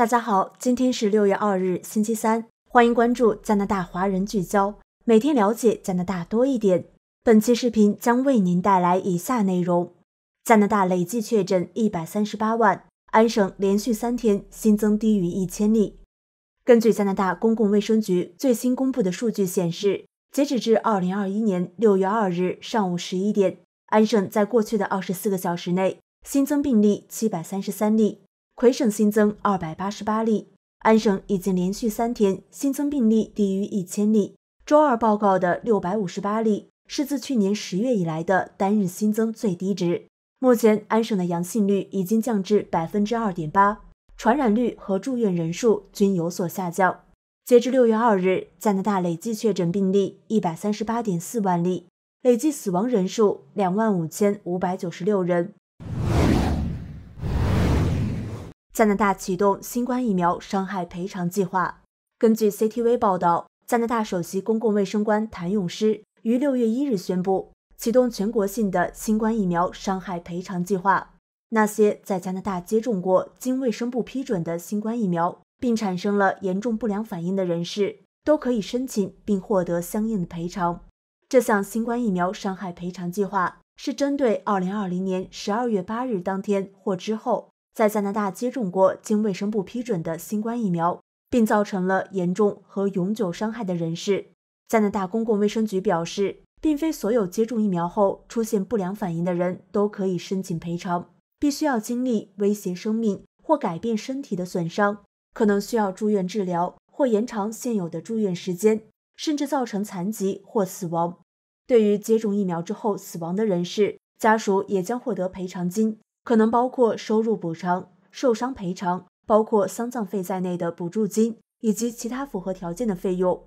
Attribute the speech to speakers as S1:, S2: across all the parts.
S1: 大家好，今天是六月二日，星期三，欢迎关注加拿大华人聚焦，每天了解加拿大多一点。本期视频将为您带来以下内容：加拿大累计确诊一百三十八万，安省连续三天新增低于一千例。根据加拿大公共卫生局最新公布的数据显示，截止至二零二一年六月二日上午十一点，安省在过去的二十四个小时内新增病例七百三十三例。魁省新增二百八十八例，安省已经连续三天新增病例低于一千例。周二报告的六百五十八例是自去年十月以来的单日新增最低值。目前，安省的阳性率已经降至百分之二点八，传染率和住院人数均有所下降。截至六月二日，加拿大累计确诊病例一百三十八点四万例，累计死亡人数两万五千五百九十六人。加拿大启动新冠疫苗伤害赔偿计划。根据 CTV 报道，加拿大首席公共卫生官谭咏诗于六月一日宣布启动全国性的新冠疫苗伤害赔偿计划。那些在加拿大接种过经卫生部批准的新冠疫苗，并产生了严重不良反应的人士，都可以申请并获得相应的赔偿。这项新冠疫苗伤害赔偿计划是针对二零二零年十二月八日当天或之后。在加拿大接种过经卫生部批准的新冠疫苗，并造成了严重和永久伤害的人士，加拿大公共卫生局表示，并非所有接种疫苗后出现不良反应的人都可以申请赔偿，必须要经历威胁生命或改变身体的损伤，可能需要住院治疗或延长现有的住院时间，甚至造成残疾或死亡。对于接种疫苗之后死亡的人士，家属也将获得赔偿金。可能包括收入补偿、受伤赔偿、包括丧葬费在内的补助金以及其他符合条件的费用。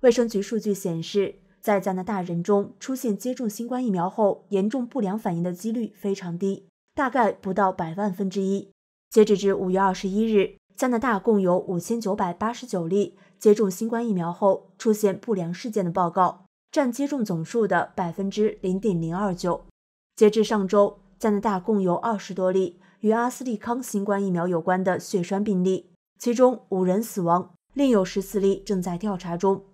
S1: 卫生局数据显示，在加拿大人中出现接种新冠疫苗后严重不良反应的几率非常低，大概不到百万分之一。截止至五月二十一日，加拿大共有五千九百八十九例接种新冠疫苗后出现不良事件的报告，占接种总数的百分之零点零二九。截至上周。加拿大共有二十多例与阿斯利康新冠疫苗有关的血栓病例，其中五人死亡，另有十四例正在调查中。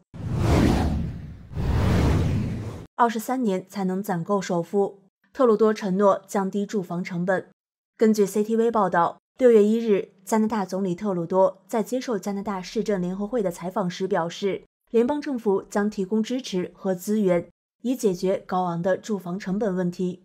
S1: 二十三年才能攒够首付，特鲁多承诺降低住房成本。根据 CTV 报道，六月一日，加拿大总理特鲁多在接受加拿大市政联合会的采访时表示，联邦政府将提供支持和资源，以解决高昂的住房成本问题。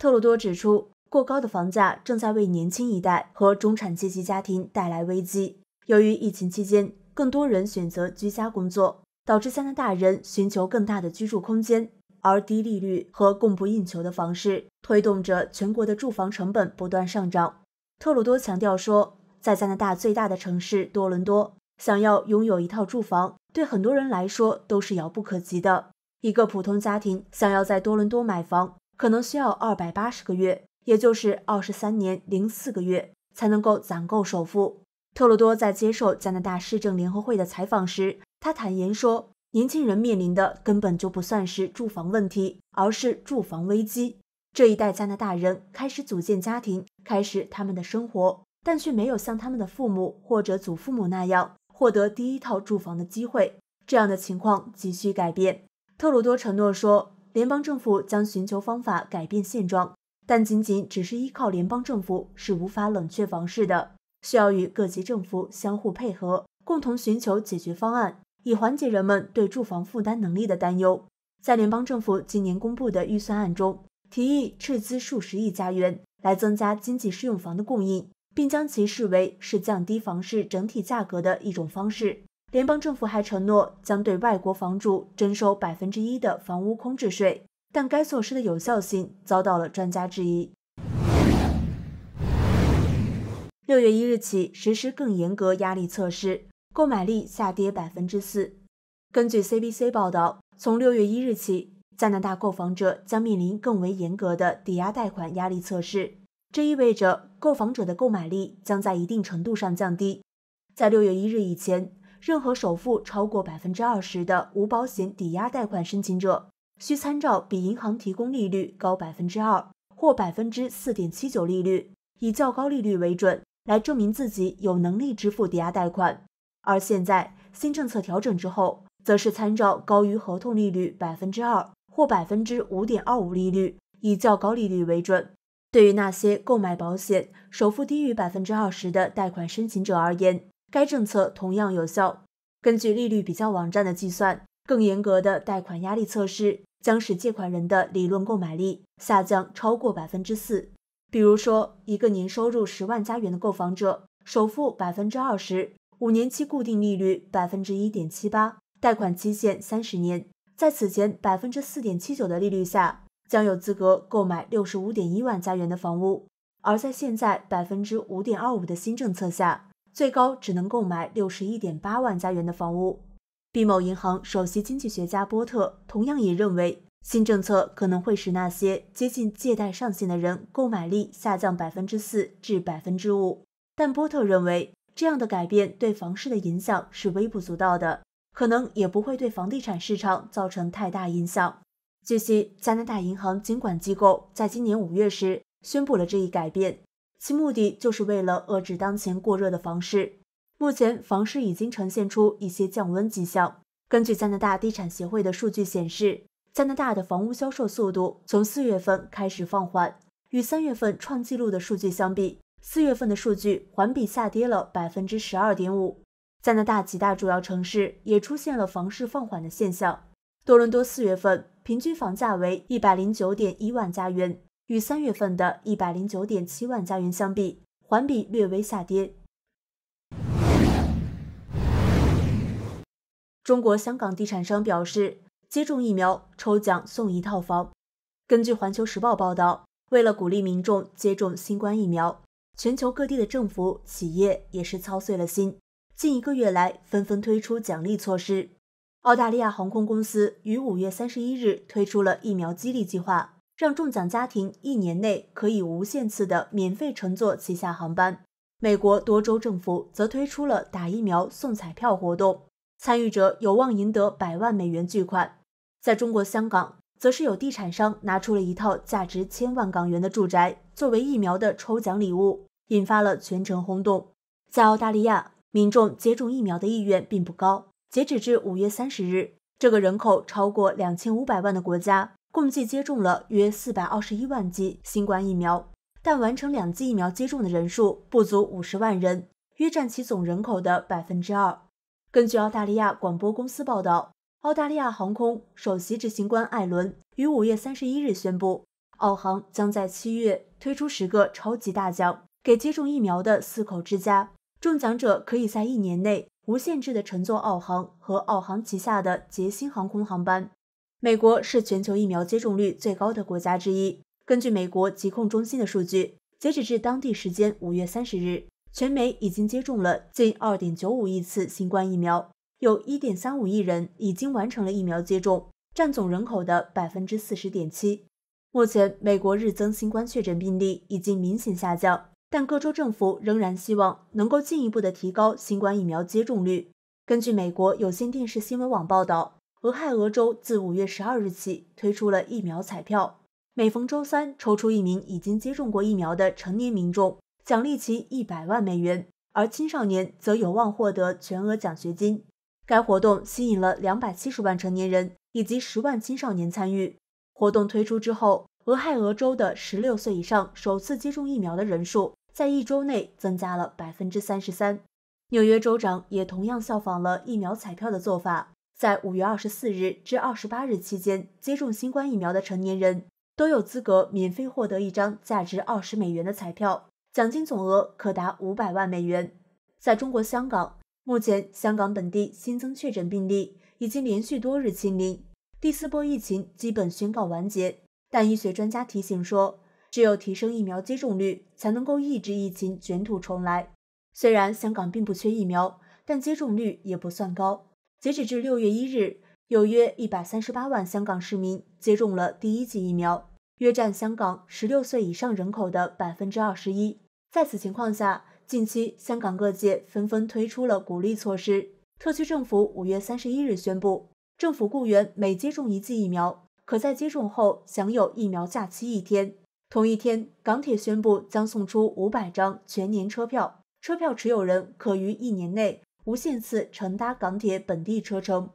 S1: 特鲁多指出，过高的房价正在为年轻一代和中产阶级家庭带来危机。由于疫情期间，更多人选择居家工作，导致加拿大人寻求更大的居住空间，而低利率和供不应求的房市推动着全国的住房成本不断上涨。特鲁多强调说，在加拿大最大的城市多伦多，想要拥有一套住房对很多人来说都是遥不可及的。一个普通家庭想要在多伦多买房。可能需要二百八十个月，也就是二十三年零四个月，才能够攒够首付。特鲁多在接受加拿大市政联合会的采访时，他坦言说：“年轻人面临的根本就不算是住房问题，而是住房危机。这一代加拿大人开始组建家庭，开始他们的生活，但却没有像他们的父母或者祖父母那样获得第一套住房的机会。这样的情况急需改变。”特鲁多承诺说。联邦政府将寻求方法改变现状，但仅仅只是依靠联邦政府是无法冷却房市的，需要与各级政府相互配合，共同寻求解决方案，以缓解人们对住房负担能力的担忧。在联邦政府今年公布的预算案中，提议斥资数十亿加元来增加经济适用房的供应，并将其视为是降低房市整体价格的一种方式。联邦政府还承诺将对外国房主征收百分之一的房屋空置税，但该措施的有效性遭到了专家质疑。六月一日起实施更严格压力测试，购买力下跌百分之四。根据 CBC 报道，从六月一日起，加拿大购房者将面临更为严格的抵押贷款压力测试，这意味着购房者的购买力将在一定程度上降低。在六月一日以前。任何首付超过百分之二十的无保险抵押贷款申请者，需参照比银行提供利率高百分之二或百分之四点七九利率，以较高利率为准，来证明自己有能力支付抵押贷款。而现在新政策调整之后，则是参照高于合同利率百分之二或百分之五点二五利率，以较高利率为准。对于那些购买保险首付低于百分之二十的贷款申请者而言，该政策同样有效。根据利率比较网站的计算，更严格的贷款压力测试将使借款人的理论购买力下降超过百分之四。比如说，一个年收入十万加元的购房者，首付百分之二十，五年期固定利率百分之一点七八，贷款期限三十年，在此前百分之四点七九的利率下，将有资格购买六十五点一万加元的房屋；而在现在百分之五点二五的新政策下，最高只能购买六十一点八万加元的房屋。毕某银行首席经济学家波特同样也认为，新政策可能会使那些接近借贷上限的人购买力下降百分之四至百分之五。但波特认为，这样的改变对房市的影响是微不足道的，可能也不会对房地产市场造成太大影响。据悉，加拿大银行监管机构在今年五月时宣布了这一改变。其目的就是为了遏制当前过热的房市。目前，房市已经呈现出一些降温迹象。根据加拿大地产协会的数据显示，加拿大的房屋销售速度从四月份开始放缓，与三月份创纪录的数据相比，四月份的数据环比下跌了百分之十二点五。加拿大几大主要城市也出现了房市放缓的现象。多伦多四月份平均房价为一百零九点一万加元。与三月份的一百零九点七万家元相比，环比略微下跌。中国香港地产商表示，接种疫苗抽奖送一套房。根据《环球时报》报道，为了鼓励民众接种新冠疫苗，全球各地的政府、企业也是操碎了心。近一个月来，纷纷推出奖励措施。澳大利亚航空公司于五月三十一日推出了疫苗激励计划。让中奖家庭一年内可以无限次的免费乘坐旗下航班。美国多州政府则推出了打疫苗送彩票活动，参与者有望赢得百万美元巨款。在中国香港，则是有地产商拿出了一套价值千万港元的住宅作为疫苗的抽奖礼物，引发了全城轰动。在澳大利亚，民众接种疫苗的意愿并不高。截止至五月三十日，这个人口超过两千五百万的国家。共计接种了约四百二十一万剂新冠疫苗，但完成两剂疫苗接种的人数不足五十万人，约占其总人口的百分之二。根据澳大利亚广播公司报道，澳大利亚航空首席执行官艾伦于五月三十一日宣布，澳航将在七月推出十个超级大奖，给接种疫苗的四口之家。中奖者可以在一年内无限制地乘坐澳航和澳航旗下的捷星航空航班。美国是全球疫苗接种率最高的国家之一。根据美国疾控中心的数据，截止至当地时间五月三十日，全美已经接种了近二点九五亿次新冠疫苗，有一点三五亿人已经完成了疫苗接种，占总人口的百分之四十点七。目前，美国日增新冠确诊病例已经明显下降，但各州政府仍然希望能够进一步的提高新冠疫苗接种率。根据美国有线电视新闻网报道。俄亥俄州自五月十二日起推出了疫苗彩票，每逢周三抽出一名已经接种过疫苗的成年民众，奖励其一百万美元；而青少年则有望获得全额奖学金。该活动吸引了两百七十万成年人以及十万青少年参与。活动推出之后，俄亥俄州的十六岁以上首次接种疫苗的人数在一周内增加了百分之三十三。纽约州长也同样效仿了疫苗彩票的做法。在五月二十四日至二十八日期间接种新冠疫苗的成年人都有资格免费获得一张价值二十美元的彩票，奖金总额可达五百万美元。在中国香港，目前香港本地新增确诊病例已经连续多日清零，第四波疫情基本宣告完结。但医学专家提醒说，只有提升疫苗接种率，才能够抑制疫情卷土重来。虽然香港并不缺疫苗，但接种率也不算高。截止至六月一日，有约一百三十八万香港市民接种了第一剂疫苗，约占香港十六岁以上人口的百分之二十一。在此情况下，近期香港各界纷纷推出了鼓励措施。特区政府五月三十一日宣布，政府雇员每接种一剂疫苗，可在接种后享有疫苗假期一天。同一天，港铁宣布将送出五百张全年车票，车票持有人可于一年内。无限次乘搭港铁本地车程。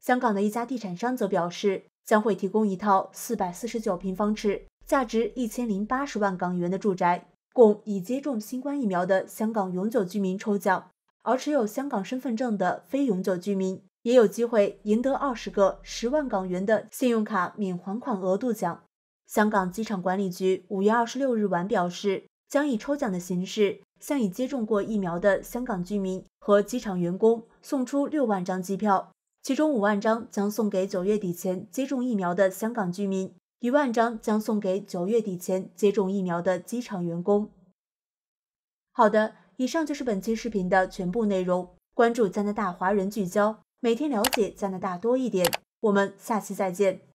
S1: 香港的一家地产商则表示，将会提供一套四百四十九平方尺、价值一千零八十万港元的住宅，供已接种新冠疫苗的香港永久居民抽奖。而持有香港身份证的非永久居民也有机会赢得二十个十万港元的信用卡免还款额度奖。香港机场管理局五月二十六日晚表示，将以抽奖的形式向已接种过疫苗的香港居民。和机场员工送出六万张机票，其中五万张将送给九月底前接种疫苗的香港居民，一万张将送给九月底前接种疫苗的机场员工。好的，以上就是本期视频的全部内容。关注加拿大华人聚焦，每天了解加拿大多一点。我们下期再见。